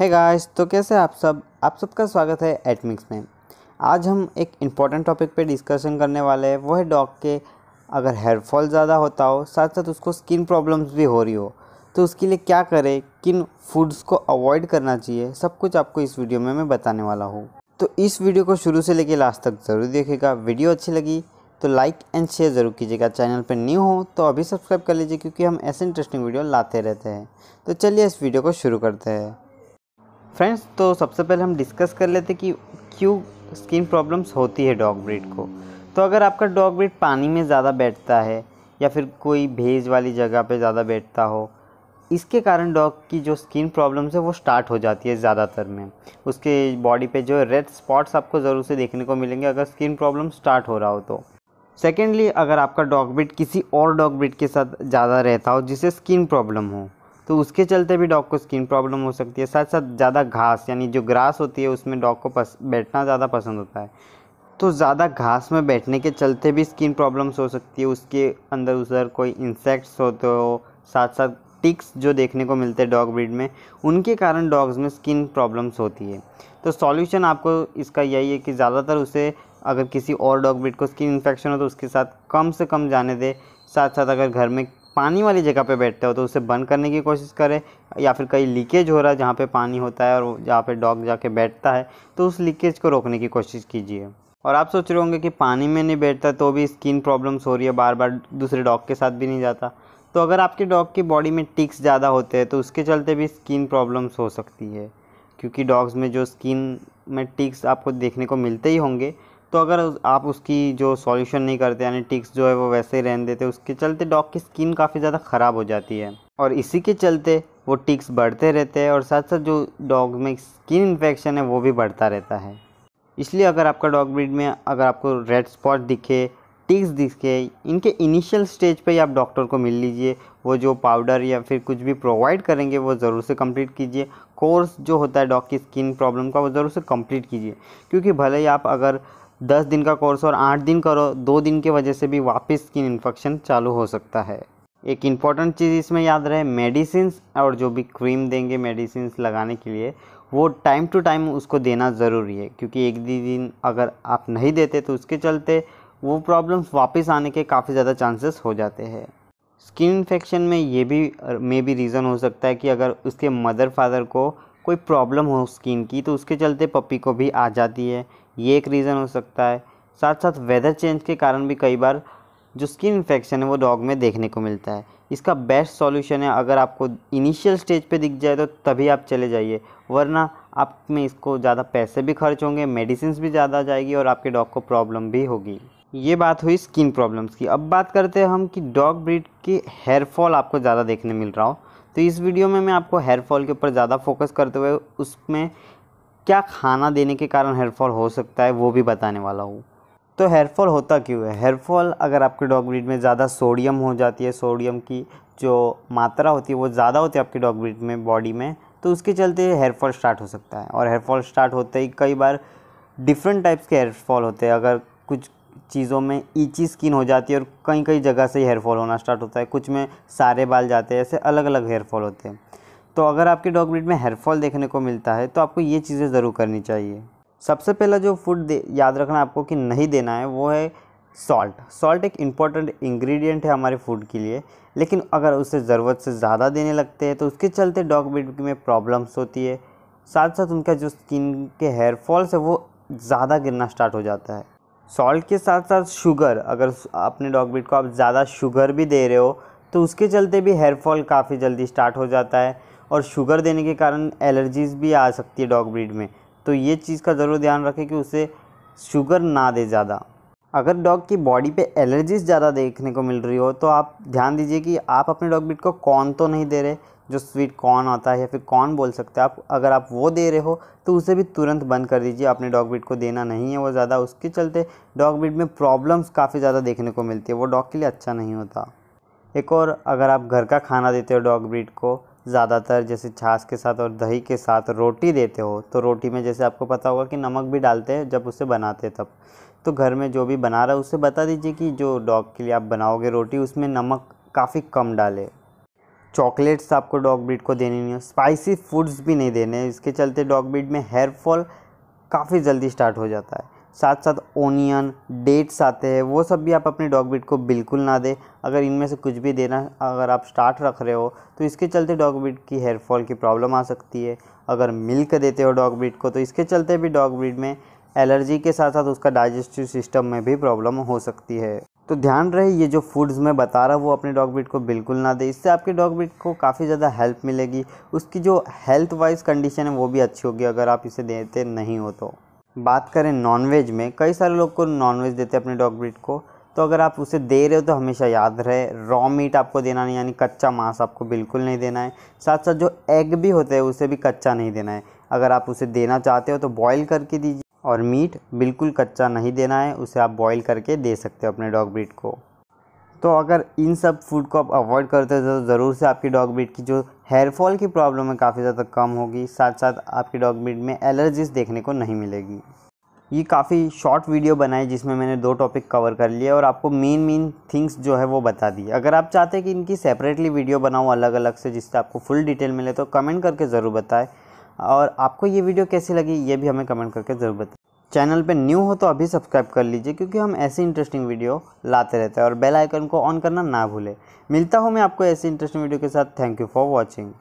है गाइस तो कैसे आप सब आप सबका स्वागत है एटमिक्स में आज हम एक इम्पॉर्टेंट टॉपिक पे डिस्कशन करने वाले हैं वो है डॉग के अगर हेयर फॉल ज़्यादा होता हो साथ साथ उसको स्किन प्रॉब्लम्स भी हो रही हो तो उसके लिए क्या करें किन फूड्स को अवॉइड करना चाहिए सब कुछ आपको इस वीडियो में मैं बताने वाला हूँ तो इस वीडियो को शुरू से लेकर लास्ट तक ज़रूर देखेगा वीडियो अच्छी लगी तो लाइक एंड शेयर ज़रूर कीजिएगा चैनल पर न्यू हो तो अभी सब्सक्राइब कर लीजिए क्योंकि हम ऐसे इंटरेस्टिंग वीडियो लाते रहते हैं तो चलिए इस वीडियो को शुरू करते हैं फ्रेंड्स तो सबसे पहले हम डिस्कस कर लेते कि क्यों स्किन प्रॉब्लम्स होती है डॉग ब्रीड को तो अगर आपका डॉग ब्रीड पानी में ज़्यादा बैठता है या फिर कोई भेज वाली जगह पे ज़्यादा बैठता हो इसके कारण डॉग की जो स्किन प्रॉब्लम्स है वो स्टार्ट हो जाती है ज़्यादातर में उसके बॉडी पे जो रेड स्पॉट्स आपको ज़रूर से देखने को मिलेंगे अगर स्किन प्रॉब्लम स्टार्ट हो रहा हो तो सेकेंडली अगर आपका डॉग ब्रीड किसी और डॉग ब्रीड के साथ ज़्यादा रहता हो जिसे स्किन प्रॉब्लम हो तो उसके चलते भी डॉग को स्किन प्रॉब्लम हो सकती है साथ साथ ज़्यादा घास यानी जो ग्रास होती है उसमें डॉग को पस, बैठना ज़्यादा पसंद होता है तो ज़्यादा घास में बैठने के चलते भी स्किन प्रॉब्लम्स हो सकती है उसके अंदर उधर कोई इंसेक्ट्स होते हो तो साथ साथ टिक्स जो देखने को मिलते हैं डॉग ब्रीड में उनके कारण डॉग्स में स्किन प्रॉब्लम्स होती है तो सॉल्यूशन आपको इसका यही है कि ज़्यादातर उसे अगर किसी और डॉग ब्रीड को स्किन इन्फेक्शन हो तो उसके साथ कम से कम जाने दे साथ साथ अगर घर में पानी वाली जगह पे बैठते हो तो उसे बंद करने की कोशिश करें या फिर कहीं लीकेज हो रहा है जहाँ पे पानी होता है और जहाँ पे डॉग जाके बैठता है तो उस लीकेज को रोकने की कोशिश कीजिए और आप सोच रहे होंगे कि पानी में नहीं बैठता तो भी स्किन प्रॉब्लम्स हो रही है बार बार दूसरे डॉग के साथ भी नहीं जाता तो अगर आपके डॉग की बॉडी में टिक्स ज़्यादा होते हैं तो उसके चलते भी स्किन प्रॉब्लम्स हो सकती है क्योंकि डॉग्स में जो स्किन में टिक्स आपको देखने को मिलते ही होंगे तो अगर आप उसकी जो सॉल्यूशन नहीं करते यानी टिक्स जो है वो वैसे ही रहने देते उसके चलते डॉग की स्किन काफ़ी ज़्यादा ख़राब हो जाती है और इसी के चलते वो टिक्स बढ़ते रहते हैं और साथ साथ जो डॉग में स्किन इन्फेक्शन है वो भी बढ़ता रहता है इसलिए अगर आपका डॉग ब्रीड में अगर आपको रेड स्पॉट दिखे टिक्स दिखे इनके इनिशियल स्टेज पे ही आप डॉक्टर को मिल लीजिए वो जो पाउडर या फिर कुछ भी प्रोवाइड करेंगे वो ज़रूर से कंप्लीट कीजिए कोर्स जो होता है डॉग की स्किन प्रॉब्लम का वो ज़रूर से कंप्लीट कीजिए क्योंकि भले ही आप अगर दस दिन का कोर्स और आठ दिन करो दो दिन की वजह से भी वापस स्किन इन्फेक्शन चालू हो सकता है एक इम्पॉर्टेंट चीज़ इसमें याद रहे मेडिसिन और जो भी क्रीम देंगे मेडिसिन लगाने के लिए वो टाइम टू टाइम उसको देना ज़रूरी है क्योंकि एक दिन अगर आप नहीं देते तो उसके चलते वो प्रॉब्लम्स वापस आने के काफ़ी ज़्यादा चांसेस हो जाते हैं स्किन इन्फेक्शन में ये भी मे भी रीज़न हो सकता है कि अगर उसके मदर फादर को कोई प्रॉब्लम हो स्किन की तो उसके चलते पपी को भी आ जाती है ये एक रीज़न हो सकता है साथ साथ वेदर चेंज के कारण भी कई बार जो स्किन इन्फेक्शन है वो डॉग में देखने को मिलता है इसका बेस्ट सॉल्यूशन है अगर आपको इनिशियल स्टेज पे दिख जाए तो तभी आप चले जाइए वरना आप में इसको ज़्यादा पैसे भी खर्च होंगे मेडिसिन भी ज़्यादा जाएगी और आपके डॉग को प्रॉब्लम भी होगी ये बात हुई स्किन प्रॉब्लम्स की अब बात करते हैं हम कि डॉग ब्रीड की हेयर फॉल आपको ज़्यादा देखने मिल रहा हो तो इस वीडियो में मैं आपको हेयर फॉल के ऊपर ज़्यादा फोकस करते हुए उसमें क्या खाना देने के कारण हेयरफॉल हो सकता है वो भी बताने वाला हूँ तो हेयरफॉल होता क्यों है हेयरफॉल अगर आपके डॉग ब्रीड में ज़्यादा सोडियम हो जाती है सोडियम की जो मात्रा होती है वो ज़्यादा होती है आपके डॉग ब्रीड में बॉडी में तो उसके चलते हेयरफॉल स्टार्ट हो सकता है और हेयरफॉल स्टार्ट होते ही कई बार डिफरेंट टाइप्स के हेयरफॉल होते हैं अगर कुछ चीज़ों में ईची स्किन हो जाती है और कई कई जगह से हेयरफॉल होना स्टार्ट होता है कुछ में सारे बाल जाते हैं ऐसे अलग अलग हेयरफॉल होते हैं तो अगर आपके डॉग ब्रीड में हेयरफॉल देखने को मिलता है तो आपको ये चीज़ें ज़रूर करनी चाहिए सबसे पहला जो फूड याद रखना आपको कि नहीं देना है वो है सॉल्ट सॉल्ट एक इम्पॉर्टेंट इंग्रेडिएंट है हमारे फूड के लिए लेकिन अगर उसे ज़रूरत से ज़्यादा देने लगते हैं तो उसके चलते डॉग ब्रीड में प्रॉब्लम्स होती है साथ साथ उनका जो स्किन के हेयरफॉल्स है वो ज़्यादा गिरना स्टार्ट हो जाता है सॉल्ट के साथ साथ शुगर अगर अपने डॉग ब्रीड को आप ज़्यादा शुगर भी दे रहे हो तो उसके चलते भी हेयरफॉल काफ़ी जल्दी स्टार्ट हो जाता है और शुगर देने के कारण एलर्जीज़ भी आ सकती है डॉग ब्रीड में तो ये चीज़ का ज़रूर ध्यान रखें कि उसे शुगर ना दे ज़्यादा अगर डॉग की बॉडी पे एलर्जीज़ ज़्यादा देखने को मिल रही हो तो आप ध्यान दीजिए कि आप अपने डॉग ब्रीड को कॉर्न तो नहीं दे रहे जो स्वीट कॉर्न आता है या फिर कॉर्न बोल सकते हैं आप अगर आप वो दे रहे हो तो उसे भी तुरंत बंद कर दीजिए अपने डॉग ब्रीड को देना नहीं है वो ज़्यादा उसके चलते डॉग ब्रीड में प्रॉब्लम्स काफ़ी ज़्यादा देखने को मिलती है वो डॉग के लिए अच्छा नहीं होता एक और अगर आप घर का खाना देते हो डॉग ब्रीड को ज़्यादातर जैसे छाछ के साथ और दही के साथ रोटी देते हो तो रोटी में जैसे आपको पता होगा कि नमक भी डालते हैं जब उसे बनाते तब तो घर में जो भी बना रहा है उसे बता दीजिए कि जो डॉग के लिए आप बनाओगे रोटी उसमें नमक काफ़ी कम डाले चॉकलेट्स आपको डॉग ब्रीड को देने नहीं हो स्पाइसी फूड्स भी नहीं देने इसके चलते डॉग ब्रीड में हेयर फॉल काफ़ी जल्दी स्टार्ट हो जाता है साथ साथ ओनियन डेट्स आते हैं वो सब भी आप अपने डॉग बीट को बिल्कुल ना दें अगर इनमें से कुछ भी देना अगर आप स्टार्ट रख रहे हो तो इसके चलते डॉग बीट की हेयर फॉल की प्रॉब्लम आ सकती है अगर मिल्क देते हो डॉग बीट को तो इसके चलते भी डॉग बीट में एलर्जी के साथ साथ उसका डाइजेस्टिव सिस्टम में भी प्रॉब्लम हो सकती है तो ध्यान रहे ये जो फूड्स मैं बता रहा हूँ वो अपने डॉग बीट को बिल्कुल ना दे इससे आपके डॉग बीट को काफ़ी ज़्यादा हेल्प मिलेगी उसकी जो हेल्थ वाइज कंडीशन है वो भी अच्छी होगी अगर आप इसे देते नहीं हो तो बात करें नॉनवेज में कई सारे लोग को नॉनवेज देते हैं अपने डॉग ब्रीड को तो अगर आप उसे दे रहे हो तो हमेशा याद रहे रॉ मीट आपको देना नहीं यानी कच्चा मांस आपको बिल्कुल नहीं देना है साथ साथ जो एग भी होते हैं उसे भी कच्चा नहीं देना है अगर आप उसे देना चाहते हो तो बॉईल करके दीजिए और मीट बिल्कुल कच्चा नहीं देना है उसे आप बॉईल करके दे सकते हो अपने डॉग ब्रीड को तो अगर इन सब फूड को आप अवॉइड करते हो तो ज़रूर से आपकी डॉग ब्रीड की जो हेयर फॉल की प्रॉब्लम है काफ़ी ज़्यादा कम होगी साथ साथ आपकी डॉग ब्रीड में एलर्जीज देखने को नहीं मिलेगी ये काफ़ी शॉर्ट वीडियो बनाई जिसमें मैंने दो टॉपिक कवर कर लिए और आपको मेन मेन थिंग्स जो है वो बता दी अगर आप चाहते हैं कि इनकी सेपरेटली वीडियो बनाऊँ अलग अलग से जिससे आपको फुल डिटेल मिले तो कमेंट करके ज़रूर बताएं और आपको ये वीडियो कैसी लगी ये भी हमें कमेंट करके ज़रूर बताएं चैनल पे न्यू हो तो अभी सब्सक्राइब कर लीजिए क्योंकि हम ऐसी इंटरेस्टिंग वीडियो लाते रहते हैं और बेल आइकन को ऑन करना ना भूलें मिलता हूँ मैं आपको ऐसी इंटरेस्टिंग वीडियो के साथ थैंक यू फॉर वॉचिंग